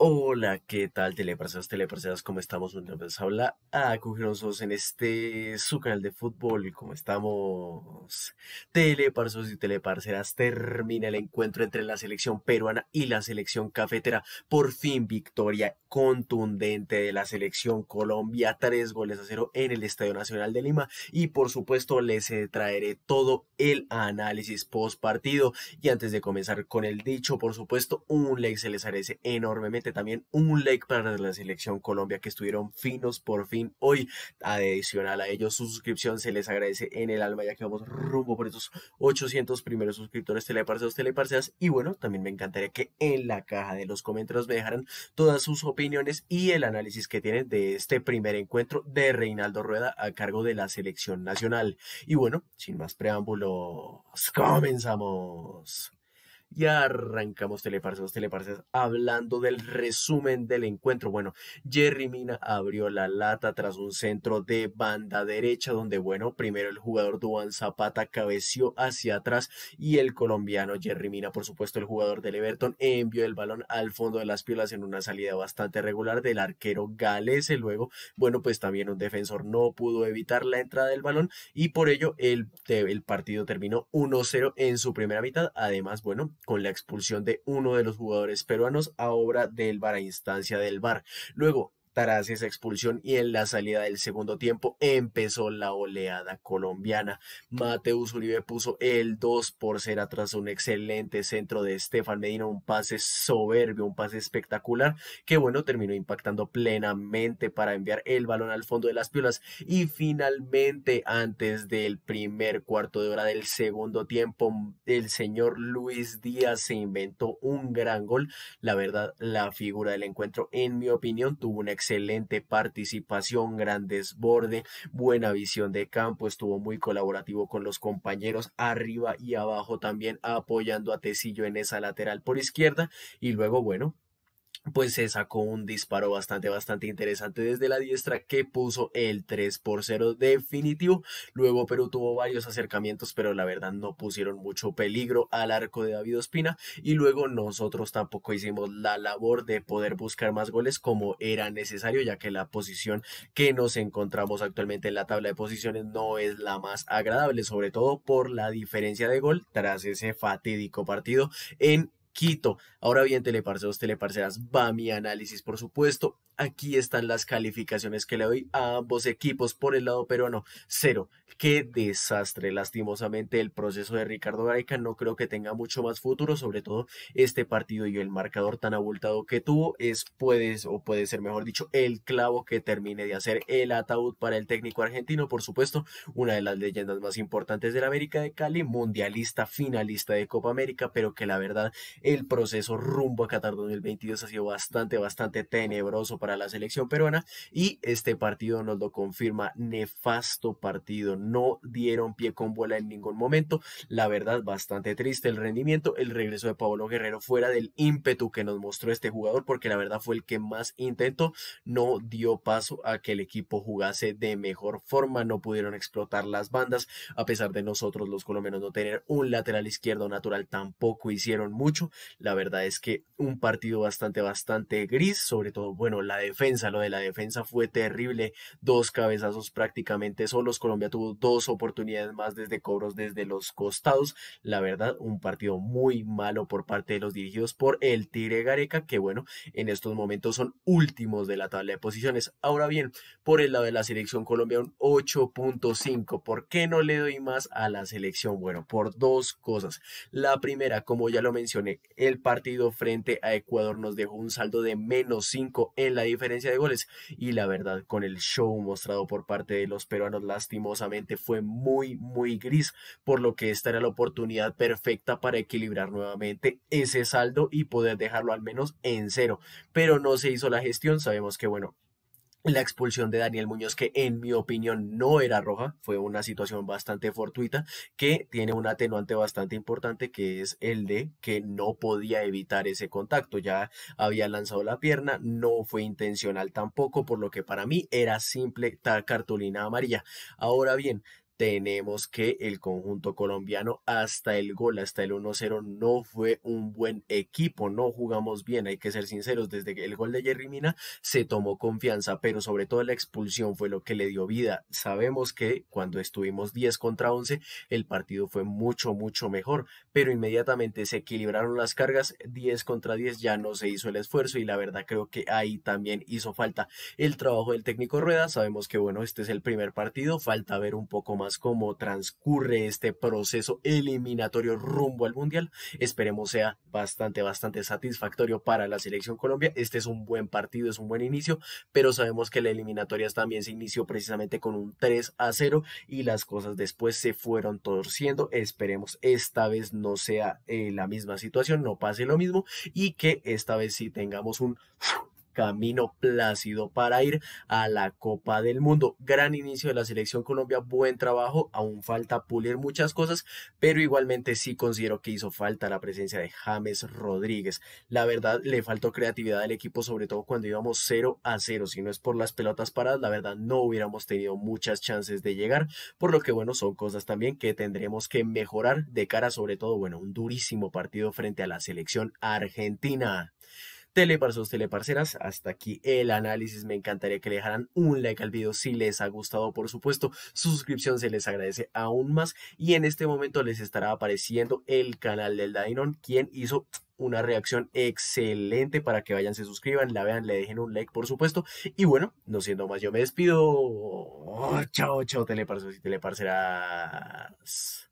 Hola, ¿qué tal teleparceras, teleparceras? ¿Cómo estamos? Un vez habla a en este su canal de fútbol. ¿Cómo estamos? Teleparsos y teleparceras, termina el encuentro entre la selección peruana y la selección cafetera. Por fin, victoria contundente de la selección Colombia, tres goles a cero en el Estadio Nacional de Lima. Y por supuesto, les traeré todo el análisis post partido. Y antes de comenzar con el dicho, por supuesto, un like se les agradece enormemente también un like para la selección Colombia que estuvieron finos por fin hoy. Adicional a ellos. su suscripción se les agradece en el alma ya que vamos rumbo por esos 800 primeros suscriptores teleparceos, teleparceas. Y bueno, también me encantaría que en la caja de los comentarios me dejaran todas sus opiniones y el análisis que tienen de este primer encuentro de Reinaldo Rueda a cargo de la selección nacional. Y bueno, sin más preámbulos, comenzamos. Y arrancamos los Teleparses hablando del resumen del encuentro. Bueno, Jerry Mina abrió la lata tras un centro de banda derecha, donde, bueno, primero el jugador Duan Zapata cabeció hacia atrás y el colombiano Jerry Mina, por supuesto, el jugador del Everton, envió el balón al fondo de las pilas en una salida bastante regular del arquero galese. Luego, bueno, pues también un defensor no pudo evitar la entrada del balón y por ello el, el partido terminó 1-0 en su primera mitad. Además, bueno, con la expulsión de uno de los jugadores peruanos a obra del Bar a instancia del VAR. Luego, tras esa expulsión y en la salida del segundo tiempo empezó la oleada colombiana. Mateus Uribe puso el 2 por 0 tras un excelente centro de Estefan Medina, un pase soberbio, un pase espectacular, que bueno, terminó impactando plenamente para enviar el balón al fondo de las piolas y finalmente antes del primer cuarto de hora del segundo tiempo, el señor Luis Díaz se inventó un gran gol. La verdad, la figura del encuentro, en mi opinión, tuvo una excelente participación, gran desborde, buena visión de campo, estuvo muy colaborativo con los compañeros arriba y abajo también apoyando a Tecillo en esa lateral por izquierda y luego, bueno, pues se sacó un disparo bastante, bastante interesante desde la diestra que puso el 3 por 0 definitivo. Luego Perú tuvo varios acercamientos, pero la verdad no pusieron mucho peligro al arco de David Ospina. Y luego nosotros tampoco hicimos la labor de poder buscar más goles como era necesario, ya que la posición que nos encontramos actualmente en la tabla de posiciones no es la más agradable, sobre todo por la diferencia de gol tras ese fatídico partido en Quito. Ahora bien, teleparceros, teleparceras, va mi análisis, por supuesto. Aquí están las calificaciones que le doy a ambos equipos por el lado peruano. Cero. Qué desastre. Lastimosamente, el proceso de Ricardo Gareca no creo que tenga mucho más futuro, sobre todo este partido y el marcador tan abultado que tuvo es, puedes, o puede ser mejor dicho, el clavo que termine de hacer el ataúd para el técnico argentino. Por supuesto, una de las leyendas más importantes de la América de Cali, mundialista, finalista de Copa América, pero que la verdad el proceso rumbo a Qatar 2022 ha sido bastante, bastante tenebroso para la selección peruana y este partido nos lo confirma, nefasto partido, no dieron pie con bola en ningún momento, la verdad bastante triste el rendimiento, el regreso de Pablo Guerrero fuera del ímpetu que nos mostró este jugador porque la verdad fue el que más intentó, no dio paso a que el equipo jugase de mejor forma, no pudieron explotar las bandas, a pesar de nosotros los colombianos no tener un lateral izquierdo natural tampoco hicieron mucho, la verdad es que un partido bastante, bastante gris, sobre todo, bueno, la defensa, lo de la defensa fue terrible, dos cabezazos prácticamente solos, Colombia tuvo dos oportunidades más desde cobros desde los costados. La verdad, un partido muy malo por parte de los dirigidos por el Tigre Gareca, que bueno, en estos momentos son últimos de la tabla de posiciones. Ahora bien, por el lado de la selección Colombia, un 8.5. ¿Por qué no le doy más a la selección? Bueno, por dos cosas. La primera, como ya lo mencioné, el partido frente a Ecuador nos dejó un saldo de menos 5 en la diferencia de goles. Y la verdad, con el show mostrado por parte de los peruanos, lastimosamente fue muy, muy gris, por lo que esta era la oportunidad perfecta para equilibrar nuevamente ese saldo y poder dejarlo al menos en cero. Pero no se hizo la gestión, sabemos que bueno, la expulsión de Daniel Muñoz, que en mi opinión no era roja, fue una situación bastante fortuita, que tiene un atenuante bastante importante, que es el de que no podía evitar ese contacto, ya había lanzado la pierna, no fue intencional tampoco, por lo que para mí era simple cartulina amarilla. Ahora bien, tenemos que el conjunto colombiano hasta el gol, hasta el 1-0 no fue un buen equipo, no jugamos bien, hay que ser sinceros, desde el gol de Jerry Mina se tomó confianza, pero sobre todo la expulsión fue lo que le dio vida. Sabemos que cuando estuvimos 10 contra 11 el partido fue mucho, mucho mejor, pero inmediatamente se equilibraron las cargas, 10 contra 10 ya no se hizo el esfuerzo y la verdad creo que ahí también hizo falta el trabajo del técnico Rueda, sabemos que bueno, este es el primer partido, falta ver un poco más cómo como transcurre este proceso eliminatorio rumbo al Mundial, esperemos sea bastante, bastante satisfactorio para la selección Colombia. Este es un buen partido, es un buen inicio, pero sabemos que la eliminatoria también se inició precisamente con un 3 a 0 y las cosas después se fueron torciendo. Esperemos esta vez no sea eh, la misma situación, no pase lo mismo y que esta vez sí tengamos un camino plácido para ir a la Copa del Mundo. Gran inicio de la selección Colombia, buen trabajo, aún falta pulir muchas cosas, pero igualmente sí considero que hizo falta la presencia de James Rodríguez. La verdad, le faltó creatividad al equipo, sobre todo cuando íbamos 0 a 0. Si no es por las pelotas paradas, la verdad no hubiéramos tenido muchas chances de llegar, por lo que bueno, son cosas también que tendremos que mejorar de cara sobre todo, bueno, un durísimo partido frente a la selección argentina. Teleparceros, teleparceras, hasta aquí el análisis. Me encantaría que le dejaran un like al video si les ha gustado, por supuesto. Su suscripción se les agradece aún más. Y en este momento les estará apareciendo el canal del Dainon, quien hizo una reacción excelente para que vayan, se suscriban, la vean, le dejen un like, por supuesto. Y bueno, no siendo más, yo me despido. chao, chao, teleparceros y teleparceras.